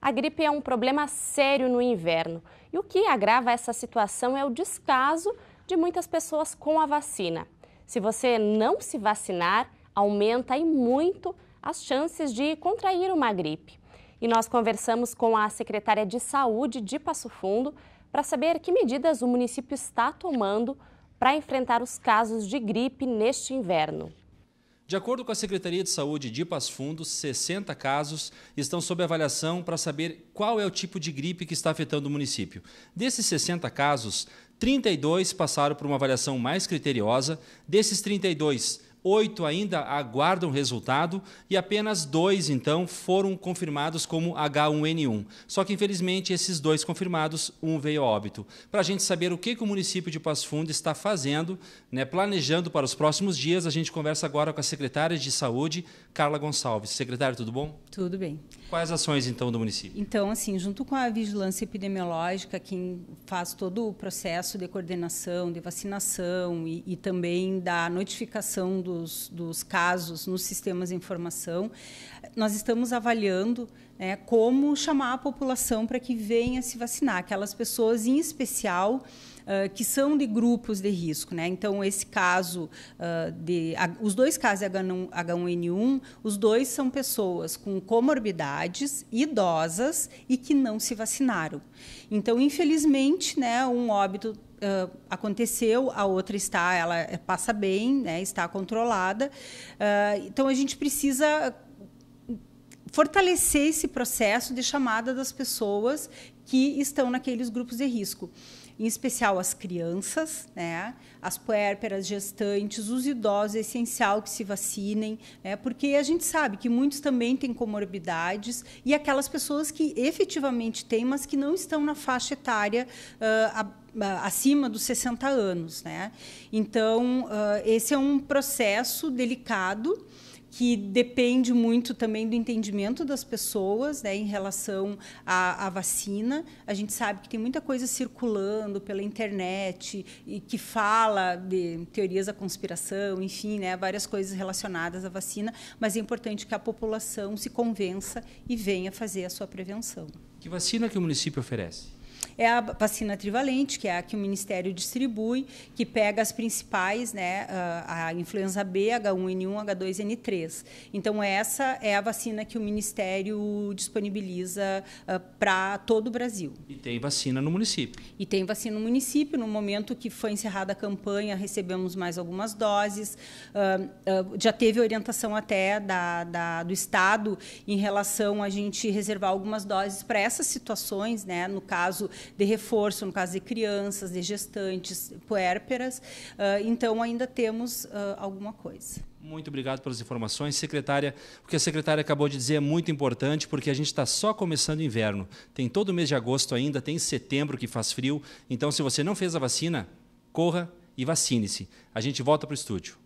A gripe é um problema sério no inverno e o que agrava essa situação é o descaso de muitas pessoas com a vacina. Se você não se vacinar, aumenta e muito as chances de contrair uma gripe. E nós conversamos com a secretária de Saúde de Passo Fundo para saber que medidas o município está tomando para enfrentar os casos de gripe neste inverno. De acordo com a Secretaria de Saúde de Passo Fundo, 60 casos estão sob avaliação para saber qual é o tipo de gripe que está afetando o município. Desses 60 casos, 32 passaram por uma avaliação mais criteriosa. Desses 32, oito ainda aguardam resultado e apenas dois, então, foram confirmados como H1N1. Só que, infelizmente, esses dois confirmados, um veio a óbito. Para a gente saber o que, que o município de Passo Fundo está fazendo, né, planejando para os próximos dias, a gente conversa agora com a secretária de Saúde, Carla Gonçalves. Secretária, tudo bom? Tudo bem. Quais ações, então, do município? Então, assim, junto com a vigilância epidemiológica, quem faz todo o processo de coordenação, de vacinação e, e também da notificação dos, dos casos nos sistemas de informação, nós estamos avaliando né, como chamar a população para que venha se vacinar, aquelas pessoas em especial Uh, que são de grupos de risco. Né? Então, esse caso, uh, de, a, os dois casos de H1N1, 1 os dois são pessoas com comorbidades, idosas e que não se vacinaram. Então, infelizmente, né, um óbito Uh, aconteceu, a outra está, ela eh, passa bem, né, está controlada. Uh, então a gente precisa fortalecer esse processo de chamada das pessoas que estão naqueles grupos de risco em especial as crianças, né, as puérperas, gestantes, os idosos, é essencial que se vacinem, né, porque a gente sabe que muitos também têm comorbidades e aquelas pessoas que efetivamente têm, mas que não estão na faixa etária uh, acima dos 60 anos. Né? Então, uh, esse é um processo delicado, que depende muito também do entendimento das pessoas né, em relação à, à vacina. A gente sabe que tem muita coisa circulando pela internet e que fala de teorias da conspiração, enfim, né, várias coisas relacionadas à vacina, mas é importante que a população se convença e venha fazer a sua prevenção. Que vacina que o município oferece? é a vacina trivalente, que é a que o Ministério distribui, que pega as principais, né, ah, a influenza B, H1N1, H2N3. Então, essa é a vacina que o Ministério disponibiliza ah, para todo o Brasil. E tem vacina no município. E tem vacina no município. No momento que foi encerrada a campanha, recebemos mais algumas doses. Ah, já teve orientação até da, da, do Estado em relação a gente reservar algumas doses para essas situações, né? no caso de reforço, no caso de crianças, de gestantes, puérperas. Ah, então, ainda temos ah, alguma coisa. Muito obrigado pelas informações, secretária. O que a secretária acabou de dizer é muito importante, porque a gente está só começando o inverno. Tem todo o mês de agosto ainda, tem setembro que faz frio. Então, se você não fez a vacina, corra e vacine-se. A gente volta para o estúdio.